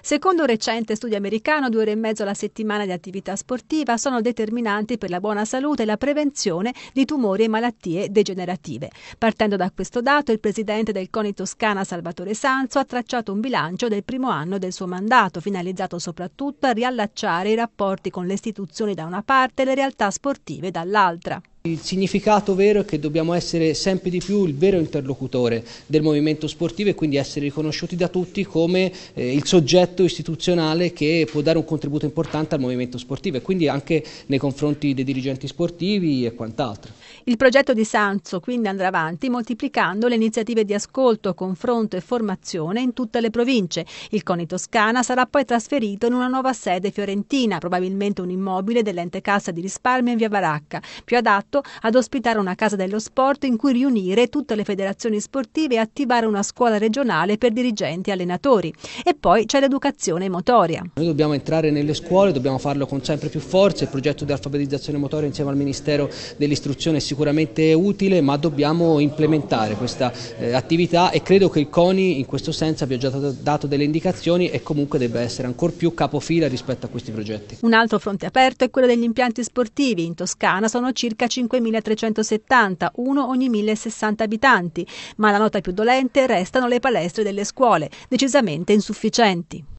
Secondo un recente studio americano, due ore e mezzo alla settimana di attività sportiva sono determinanti per la buona salute e la prevenzione di tumori e malattie degenerative. Partendo da questo dato, il presidente del CONI Toscana Salvatore Sanzo ha tracciato un bilancio del primo anno del suo mandato, finalizzato soprattutto a riallacciare i rapporti con le istituzioni da una parte e le realtà sportive dall'altra. Il significato vero è che dobbiamo essere sempre di più il vero interlocutore del movimento sportivo e quindi essere riconosciuti da tutti come eh, il soggetto istituzionale che può dare un contributo importante al movimento sportivo e quindi anche nei confronti dei dirigenti sportivi e quant'altro. Il progetto di Sanzo quindi andrà avanti moltiplicando le iniziative di ascolto, confronto e formazione in tutte le province. Il CONI Toscana sarà poi trasferito in una nuova sede fiorentina, probabilmente un immobile dell'ente Cassa di Risparmio in via Baracca, più adatto ad ospitare una casa dello sport in cui riunire tutte le federazioni sportive e attivare una scuola regionale per dirigenti e allenatori. E poi c'è l'educazione motoria. Noi dobbiamo entrare nelle scuole, dobbiamo farlo con sempre più forza. Il progetto di alfabetizzazione motoria insieme al Ministero dell'Istruzione e Sicurezza sicuramente utile ma dobbiamo implementare questa eh, attività e credo che il CONI in questo senso abbia già dato delle indicazioni e comunque debba essere ancora più capofila rispetto a questi progetti. Un altro fronte aperto è quello degli impianti sportivi. In Toscana sono circa 5.370, uno ogni 1.060 abitanti, ma la nota più dolente restano le palestre delle scuole, decisamente insufficienti.